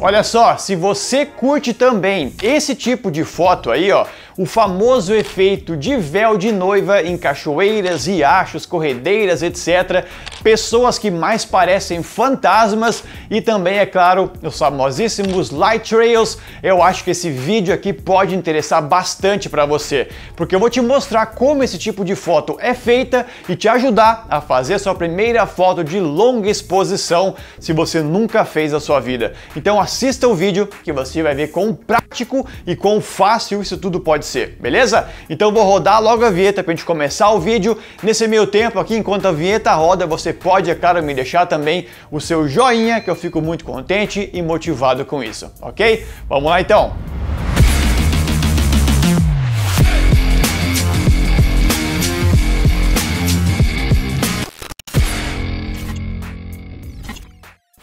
Olha só, se você curte também esse tipo de foto aí, ó, o famoso efeito de véu de noiva em cachoeiras, riachos, corredeiras, etc. Pessoas que mais parecem fantasmas e também, é claro, os famosíssimos light trails. Eu acho que esse vídeo aqui pode interessar bastante para você, porque eu vou te mostrar como esse tipo de foto é feita e te ajudar a fazer sua primeira foto de longa exposição se você nunca fez a sua vida. Então assista o vídeo que você vai ver quão prático e quão fácil isso tudo pode ser, beleza? Então vou rodar logo a vinheta para a gente começar o vídeo. Nesse meio tempo aqui, enquanto a vinheta roda, você pode, é claro, me deixar também o seu joinha, que eu fico muito contente e motivado com isso, ok? Vamos lá então!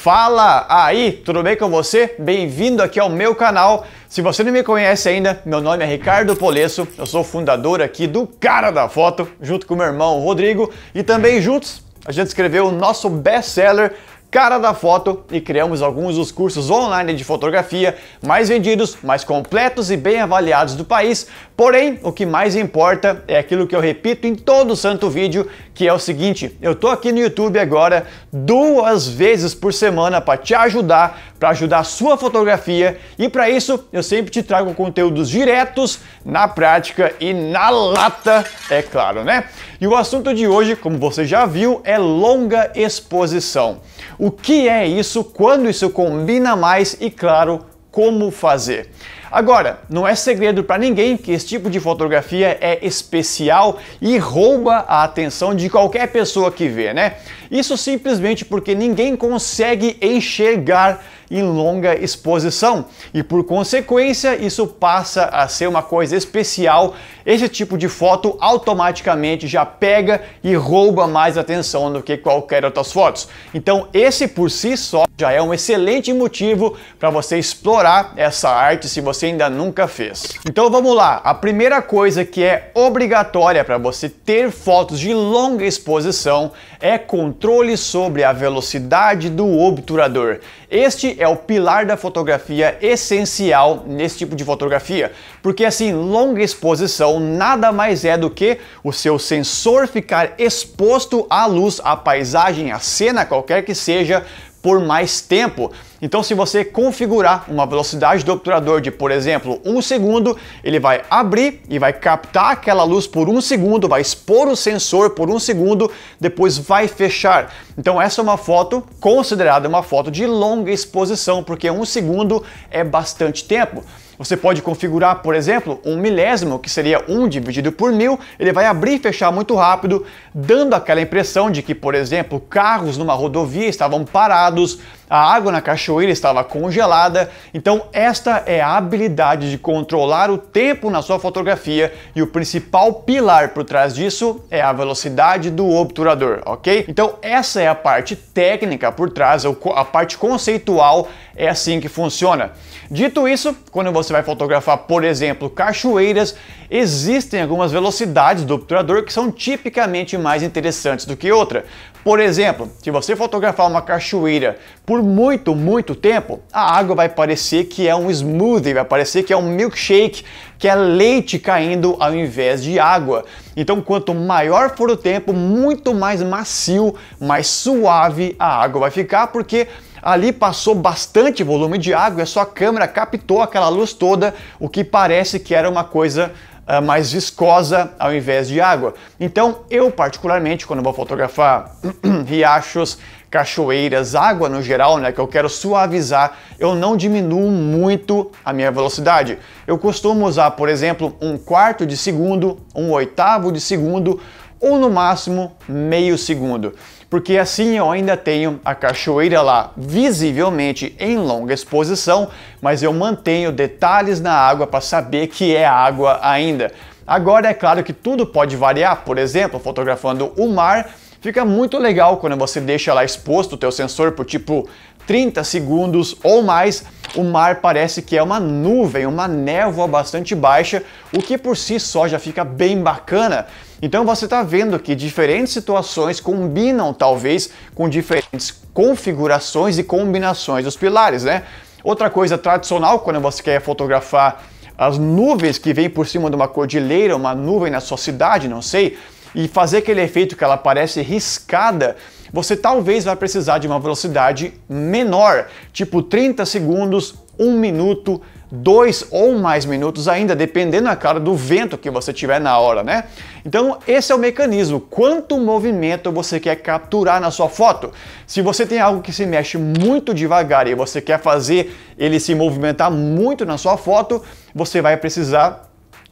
Fala aí, tudo bem com você? Bem-vindo aqui ao meu canal. Se você não me conhece ainda, meu nome é Ricardo Polesso, eu sou fundador aqui do Cara da Foto, junto com meu irmão Rodrigo, e também juntos a gente escreveu o nosso best-seller cara da foto e criamos alguns dos cursos online de fotografia mais vendidos, mais completos e bem avaliados do país. Porém, o que mais importa é aquilo que eu repito em todo santo vídeo, que é o seguinte: eu tô aqui no YouTube agora duas vezes por semana para te ajudar, para ajudar a sua fotografia e para isso eu sempre te trago conteúdos diretos, na prática e na lata, é claro, né? E o assunto de hoje, como você já viu, é longa exposição o que é isso, quando isso combina mais e, claro, como fazer. Agora, não é segredo para ninguém que esse tipo de fotografia é especial e rouba a atenção de qualquer pessoa que vê, né? Isso simplesmente porque ninguém consegue enxergar em longa exposição e por consequência isso passa a ser uma coisa especial. Esse tipo de foto automaticamente já pega e rouba mais atenção do que qualquer outras fotos. Então esse por si só já é um excelente motivo para você explorar essa arte se você ainda nunca fez. Então vamos lá, a primeira coisa que é obrigatória para você ter fotos de longa exposição é controle sobre a velocidade do obturador. Este é o pilar da fotografia essencial nesse tipo de fotografia, porque assim, longa exposição nada mais é do que o seu sensor ficar exposto à luz, à paisagem, à cena, qualquer que seja, por mais tempo. Então, se você configurar uma velocidade do obturador de, por exemplo, um segundo, ele vai abrir e vai captar aquela luz por um segundo, vai expor o sensor por um segundo, depois vai fechar. Então, essa é uma foto considerada uma foto de longa exposição, porque um segundo é bastante tempo. Você pode configurar, por exemplo, um milésimo, que seria 1 um dividido por mil, ele vai abrir e fechar muito rápido, dando aquela impressão de que, por exemplo, carros numa rodovia estavam parados a água na cachoeira estava congelada, então esta é a habilidade de controlar o tempo na sua fotografia e o principal pilar por trás disso é a velocidade do obturador, ok? Então essa é a parte técnica por trás, a parte conceitual é assim que funciona. Dito isso, quando você vai fotografar, por exemplo, cachoeiras, existem algumas velocidades do obturador que são tipicamente mais interessantes do que outra. Por exemplo, se você fotografar uma cachoeira por muito, muito tempo, a água vai parecer que é um smoothie, vai parecer que é um milkshake, que é leite caindo ao invés de água. Então, quanto maior for o tempo, muito mais macio, mais suave a água vai ficar, porque ali passou bastante volume de água e a sua câmera captou aquela luz toda, o que parece que era uma coisa ah, mais viscosa ao invés de água. Então, eu particularmente, quando vou fotografar riachos, cachoeiras, água no geral, né, que eu quero suavizar, eu não diminuo muito a minha velocidade. Eu costumo usar, por exemplo, um quarto de segundo, um oitavo de segundo ou no máximo meio segundo porque assim eu ainda tenho a cachoeira lá visivelmente em longa exposição, mas eu mantenho detalhes na água para saber que é água ainda. Agora é claro que tudo pode variar, por exemplo, fotografando o mar, fica muito legal quando você deixa lá exposto o teu sensor por tipo 30 segundos ou mais, o mar parece que é uma nuvem, uma névoa bastante baixa, o que por si só já fica bem bacana. Então você está vendo que diferentes situações combinam talvez com diferentes configurações e combinações dos pilares, né? Outra coisa tradicional quando você quer fotografar as nuvens que vêm por cima de uma cordilheira, uma nuvem na sua cidade, não sei, e fazer aquele efeito que ela parece riscada, você talvez vai precisar de uma velocidade menor, tipo 30 segundos um minuto, dois ou mais minutos ainda, dependendo, é claro, do vento que você tiver na hora, né? Então, esse é o mecanismo. Quanto movimento você quer capturar na sua foto? Se você tem algo que se mexe muito devagar e você quer fazer ele se movimentar muito na sua foto, você vai precisar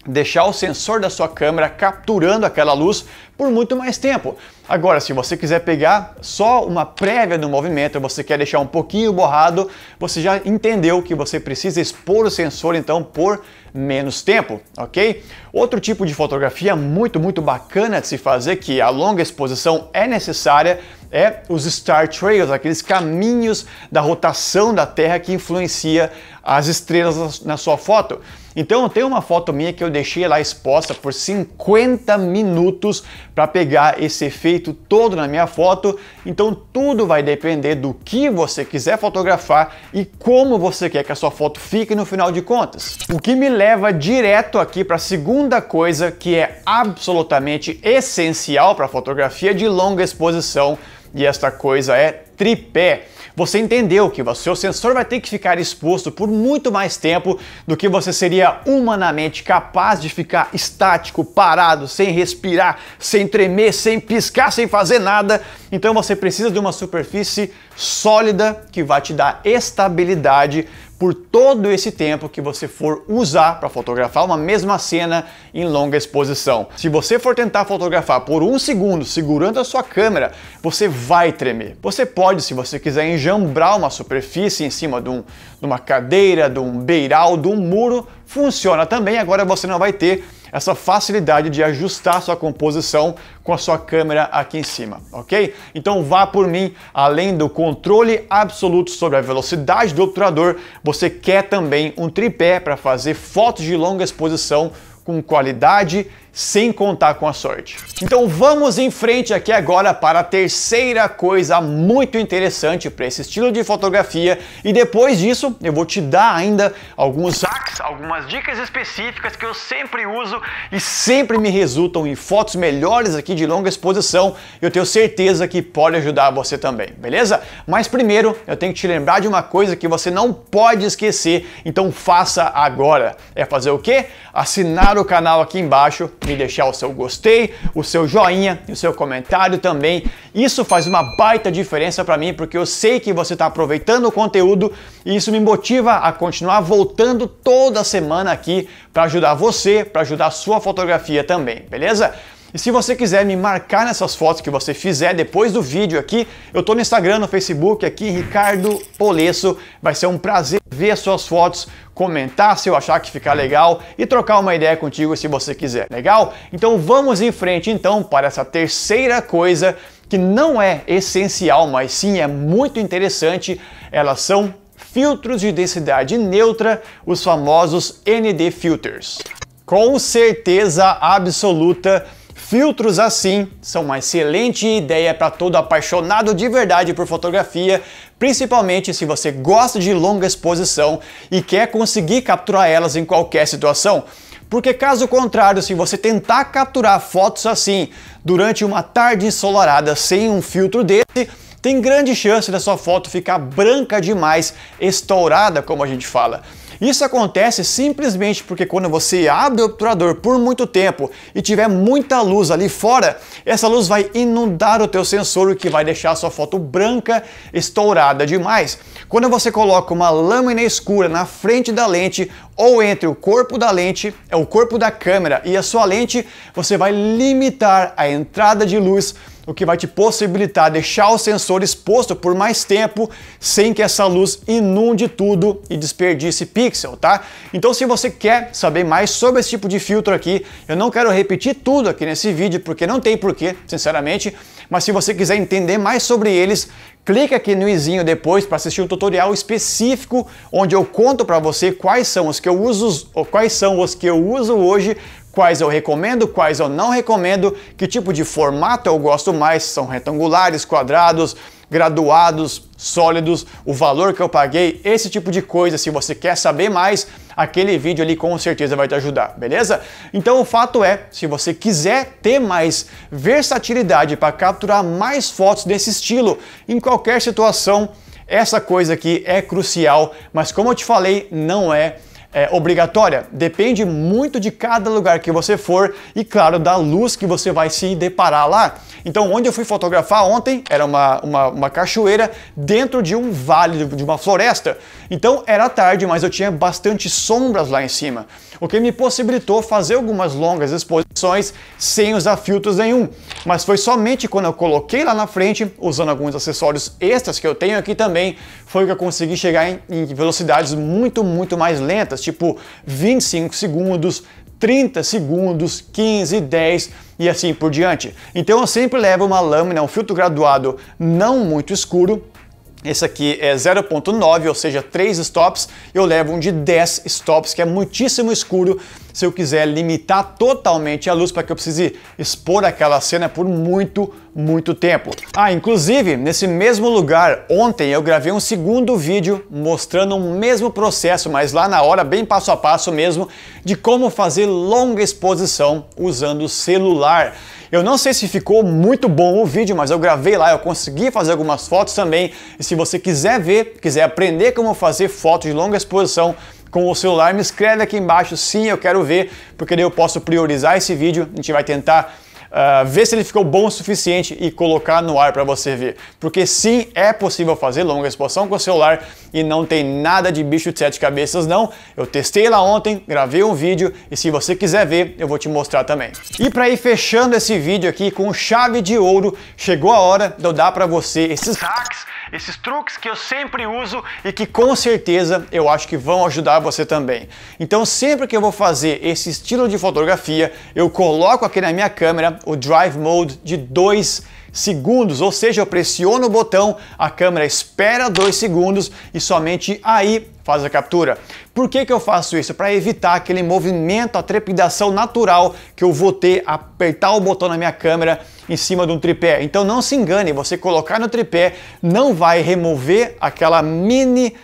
deixar o sensor da sua câmera capturando aquela luz por muito mais tempo. Agora, se você quiser pegar só uma prévia do movimento, você quer deixar um pouquinho borrado, você já entendeu que você precisa expor o sensor então por menos tempo, ok? Outro tipo de fotografia muito, muito bacana de se fazer, que a longa exposição é necessária, é os star trails, aqueles caminhos da rotação da Terra que influencia as estrelas na sua foto. Então tem uma foto minha que eu deixei lá exposta por 50 minutos para pegar esse efeito todo na minha foto. Então tudo vai depender do que você quiser fotografar e como você quer que a sua foto fique no final de contas. O que me leva direto aqui para a segunda coisa que é absolutamente essencial para fotografia de longa exposição e esta coisa é tripé você entendeu que o seu sensor vai ter que ficar exposto por muito mais tempo do que você seria humanamente capaz de ficar estático, parado, sem respirar, sem tremer, sem piscar, sem fazer nada. Então você precisa de uma superfície sólida que vai te dar estabilidade por todo esse tempo que você for usar para fotografar uma mesma cena em longa exposição. Se você for tentar fotografar por um segundo segurando a sua câmera, você vai tremer. Você pode, se você quiser, enjambrar uma superfície em cima de, um, de uma cadeira, de um beiral, de um muro, funciona também. Agora você não vai ter essa facilidade de ajustar sua composição com a sua câmera aqui em cima, ok? Então vá por mim, além do controle absoluto sobre a velocidade do obturador, você quer também um tripé para fazer fotos de longa exposição com qualidade sem contar com a sorte. Então vamos em frente aqui agora para a terceira coisa muito interessante para esse estilo de fotografia e depois disso eu vou te dar ainda alguns hacks, algumas dicas específicas que eu sempre uso e sempre me resultam em fotos melhores aqui de longa exposição. Eu tenho certeza que pode ajudar você também, beleza? Mas primeiro eu tenho que te lembrar de uma coisa que você não pode esquecer, então faça agora. É fazer o quê? Assinar o canal aqui embaixo me deixar o seu gostei, o seu joinha e o seu comentário também. Isso faz uma baita diferença para mim porque eu sei que você está aproveitando o conteúdo e isso me motiva a continuar voltando toda semana aqui para ajudar você, para ajudar a sua fotografia também, beleza? E se você quiser me marcar nessas fotos que você fizer depois do vídeo aqui, eu tô no Instagram, no Facebook aqui, Ricardo Polesso. Vai ser um prazer ver suas fotos, comentar se eu achar que ficar legal e trocar uma ideia contigo se você quiser, legal? Então vamos em frente então para essa terceira coisa que não é essencial, mas sim é muito interessante. Elas são filtros de densidade neutra, os famosos ND filters. Com certeza absoluta, Filtros assim são uma excelente ideia para todo apaixonado de verdade por fotografia, principalmente se você gosta de longa exposição e quer conseguir capturar elas em qualquer situação. Porque caso contrário, se você tentar capturar fotos assim durante uma tarde ensolarada sem um filtro desse, tem grande chance da sua foto ficar branca demais, estourada, como a gente fala. Isso acontece simplesmente porque quando você abre o obturador por muito tempo e tiver muita luz ali fora, essa luz vai inundar o teu sensor, o que vai deixar a sua foto branca estourada demais. Quando você coloca uma lâmina escura na frente da lente ou entre o corpo da lente, é o corpo da câmera e a sua lente, você vai limitar a entrada de luz o que vai te possibilitar deixar o sensor exposto por mais tempo sem que essa luz inunde tudo e desperdice pixel, tá? Então se você quer saber mais sobre esse tipo de filtro aqui, eu não quero repetir tudo aqui nesse vídeo porque não tem porquê, sinceramente, mas se você quiser entender mais sobre eles, clica aqui no izinho depois para assistir um tutorial específico onde eu conto para você quais são os que eu uso, quais são os que eu uso hoje quais eu recomendo, quais eu não recomendo, que tipo de formato eu gosto mais, são retangulares, quadrados, graduados, sólidos, o valor que eu paguei, esse tipo de coisa. Se você quer saber mais, aquele vídeo ali com certeza vai te ajudar, beleza? Então o fato é, se você quiser ter mais versatilidade para capturar mais fotos desse estilo em qualquer situação, essa coisa aqui é crucial, mas como eu te falei, não é é, obrigatória? Depende muito de cada lugar que você for e, claro, da luz que você vai se deparar lá. Então, onde eu fui fotografar ontem era uma, uma, uma cachoeira dentro de um vale, de uma floresta. Então, era tarde, mas eu tinha bastante sombras lá em cima, o que me possibilitou fazer algumas longas exposições sem usar filtros nenhum. Mas foi somente quando eu coloquei lá na frente, usando alguns acessórios extras que eu tenho aqui também, foi que eu consegui chegar em, em velocidades muito, muito mais lentas tipo 25 segundos, 30 segundos, 15, 10 e assim por diante. Então eu sempre levo uma lâmina, um filtro graduado não muito escuro, esse aqui é 0.9, ou seja, 3 stops. Eu levo um de 10 stops, que é muitíssimo escuro. Se eu quiser limitar totalmente a luz para que eu precise expor aquela cena por muito, muito tempo. Ah, inclusive, nesse mesmo lugar, ontem eu gravei um segundo vídeo mostrando o mesmo processo, mas lá na hora, bem passo a passo mesmo, de como fazer longa exposição usando celular. Eu não sei se ficou muito bom o vídeo, mas eu gravei lá, eu consegui fazer algumas fotos também. E se você quiser ver, quiser aprender como fazer fotos de longa exposição, com o celular, me escreve aqui embaixo, sim, eu quero ver, porque daí eu posso priorizar esse vídeo, a gente vai tentar uh, ah, ver se ele ficou bom o suficiente e colocar no ar para você ver. Porque sim, é possível fazer longa exposição com o celular e não tem nada de bicho de sete cabeças não. Eu testei lá ontem, gravei um vídeo e se você quiser ver, eu vou te mostrar também. E para ir fechando esse vídeo aqui com chave de ouro, chegou a hora de eu dar para você esses hacks esses truques que eu sempre uso e que com certeza eu acho que vão ajudar você também. Então sempre que eu vou fazer esse estilo de fotografia, eu coloco aqui na minha câmera o Drive Mode de 2 segundos, ou seja, eu pressiono o botão, a câmera espera 2 segundos e somente aí faz a captura. Por que, que eu faço isso? Para evitar aquele movimento, a trepidação natural que eu vou ter apertar o botão na minha câmera em cima de um tripé. Então não se engane, você colocar no tripé não vai remover aquela mini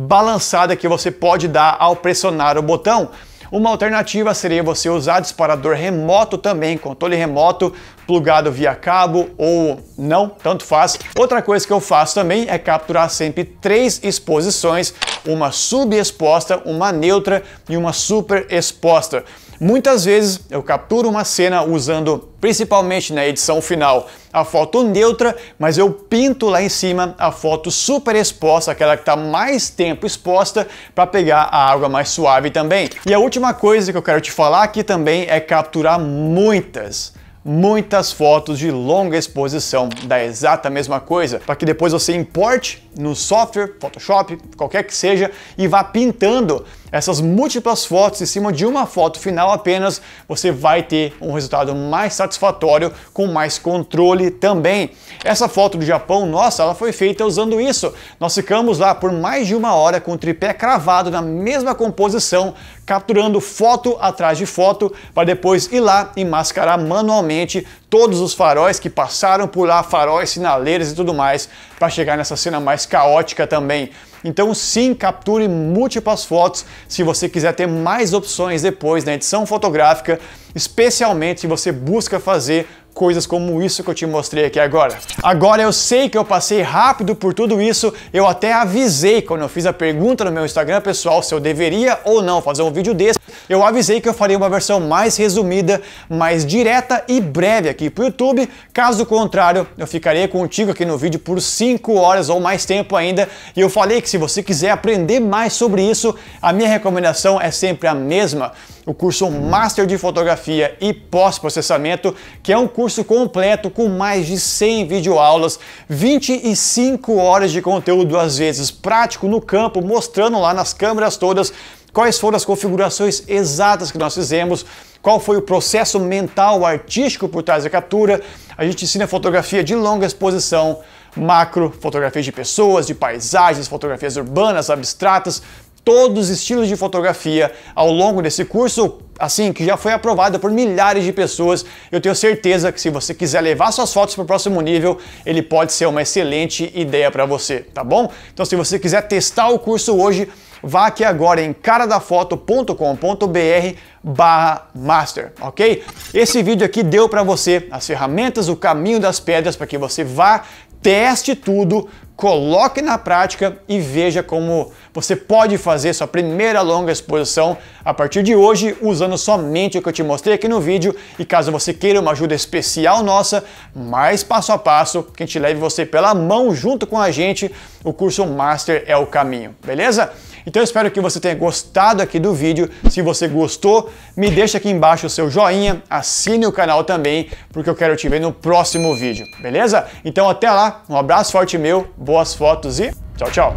balançada que você pode dar ao pressionar o botão. Uma alternativa seria você usar disparador remoto também, controle remoto plugado via cabo ou não, tanto faz. Outra coisa que eu faço também é capturar sempre três exposições, uma subexposta, uma neutra e uma superexposta. Muitas vezes eu capturo uma cena usando, principalmente na edição final, a foto neutra, mas eu pinto lá em cima a foto super exposta, aquela que está mais tempo exposta, para pegar a água mais suave também. E a última coisa que eu quero te falar aqui também é capturar muitas muitas fotos de longa exposição da exata mesma coisa, para que depois você importe no software, Photoshop, qualquer que seja, e vá pintando essas múltiplas fotos em cima de uma foto final apenas, você vai ter um resultado mais satisfatório, com mais controle também. Essa foto do Japão, nossa, ela foi feita usando isso. Nós ficamos lá por mais de uma hora com o tripé cravado na mesma composição, capturando foto atrás de foto, para depois ir lá e mascarar manualmente todos os faróis que passaram por lá, faróis, sinaleiras e tudo mais, para chegar nessa cena mais caótica também. Então sim, capture múltiplas fotos se você quiser ter mais opções depois na edição fotográfica, especialmente se você busca fazer coisas como isso que eu te mostrei aqui agora. Agora eu sei que eu passei rápido por tudo isso, eu até avisei quando eu fiz a pergunta no meu Instagram pessoal se eu deveria ou não fazer um vídeo desse, eu avisei que eu faria uma versão mais resumida, mais direta e breve aqui para o YouTube, caso contrário eu ficaria contigo aqui no vídeo por 5 horas ou mais tempo ainda e eu falei que se você quiser aprender mais sobre isso, a minha recomendação é sempre a mesma, o curso Master de Fotografia e Pós-Processamento, que é um curso curso completo com mais de 100 videoaulas, 25 horas de conteúdo, às vezes prático no campo, mostrando lá nas câmeras todas quais foram as configurações exatas que nós fizemos, qual foi o processo mental, artístico por trás da captura. A gente ensina fotografia de longa exposição, macro, fotografias de pessoas, de paisagens, fotografias urbanas, abstratas, todos os estilos de fotografia ao longo desse curso, assim, que já foi aprovado por milhares de pessoas. Eu tenho certeza que se você quiser levar suas fotos para o próximo nível, ele pode ser uma excelente ideia para você, tá bom? Então se você quiser testar o curso hoje, vá aqui agora em caradafoto.com.br barra master, ok? Esse vídeo aqui deu para você as ferramentas, o caminho das pedras para que você vá, teste tudo, coloque na prática e veja como você pode fazer sua primeira longa exposição a partir de hoje, usando somente o que eu te mostrei aqui no vídeo. E caso você queira uma ajuda especial nossa, mais passo a passo, que a gente leve você pela mão junto com a gente o curso Master é o caminho, beleza? Então eu espero que você tenha gostado aqui do vídeo. Se você gostou, me deixa aqui embaixo o seu joinha, assine o canal também, porque eu quero te ver no próximo vídeo, beleza? Então até lá, um abraço forte meu, boas fotos e tchau, tchau!